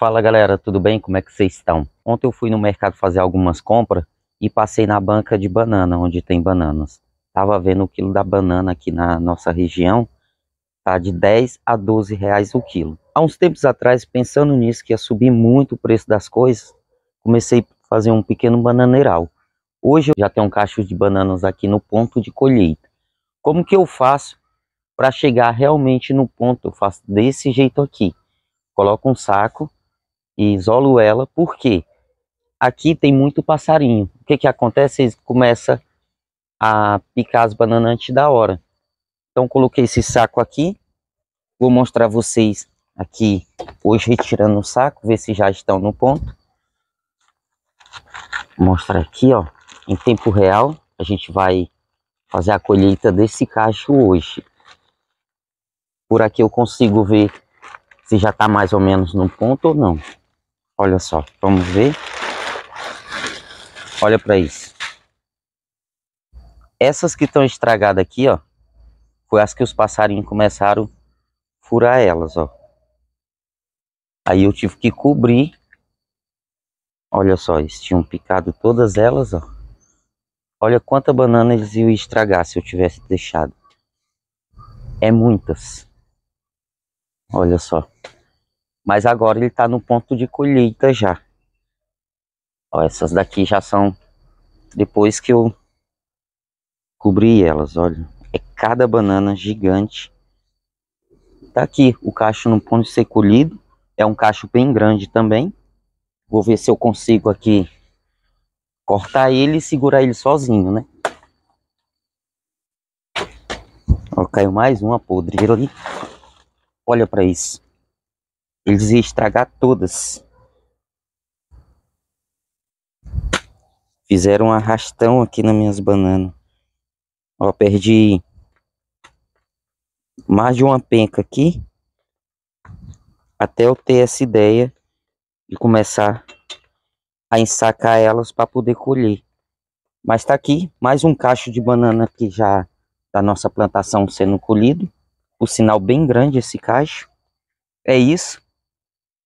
Fala galera, tudo bem? Como é que vocês estão? Ontem eu fui no mercado fazer algumas compras e passei na banca de banana, onde tem bananas. Tava vendo o quilo da banana aqui na nossa região, tá de 10 a 12 reais o quilo. Há uns tempos atrás, pensando nisso, que ia subir muito o preço das coisas, comecei a fazer um pequeno bananeiral. Hoje eu já tenho um cacho de bananas aqui no ponto de colheita. Como que eu faço para chegar realmente no ponto? Eu faço desse jeito aqui. Coloco um saco e isolo ela, porque aqui tem muito passarinho. O que, que acontece? Ele começa a picar as bananas antes da hora. Então coloquei esse saco aqui, vou mostrar vocês aqui hoje retirando o saco, ver se já estão no ponto. Vou mostrar aqui, ó, em tempo real, a gente vai fazer a colheita desse cacho hoje. Por aqui eu consigo ver se já está mais ou menos no ponto ou não. Olha só, vamos ver. Olha para isso. Essas que estão estragadas aqui, ó, foi as que os passarinhos começaram a furar elas, ó. Aí eu tive que cobrir. Olha só, eles tinham picado todas elas, ó. Olha quanta banana eles iam estragar se eu tivesse deixado. É muitas. Olha só. Mas agora ele está no ponto de colheita já. Ó, essas daqui já são depois que eu cobri elas, olha. É cada banana gigante. Tá aqui o cacho no ponto de ser colhido. É um cacho bem grande também. Vou ver se eu consigo aqui cortar ele e segurar ele sozinho, né? Ó, caiu mais uma podreira ali. Olha para isso. Eles iam estragar todas. Fizeram um arrastão aqui nas minhas bananas. Ó, perdi mais de uma penca aqui. Até eu ter essa ideia de começar a ensacar elas para poder colher. Mas tá aqui mais um cacho de banana que já da nossa plantação sendo colhido. O sinal bem grande esse cacho. É isso.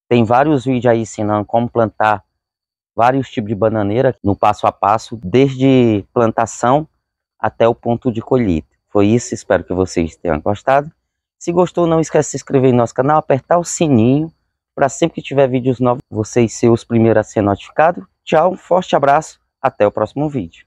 Tem vários vídeos aí ensinando como plantar vários tipos de bananeira no passo a passo, desde plantação até o ponto de colheita. Foi isso, espero que vocês tenham gostado. Se gostou, não esquece de se inscrever em nosso canal, apertar o sininho para sempre que tiver vídeos novos, vocês serem os primeiros a ser notificados. Tchau, um forte abraço, até o próximo vídeo.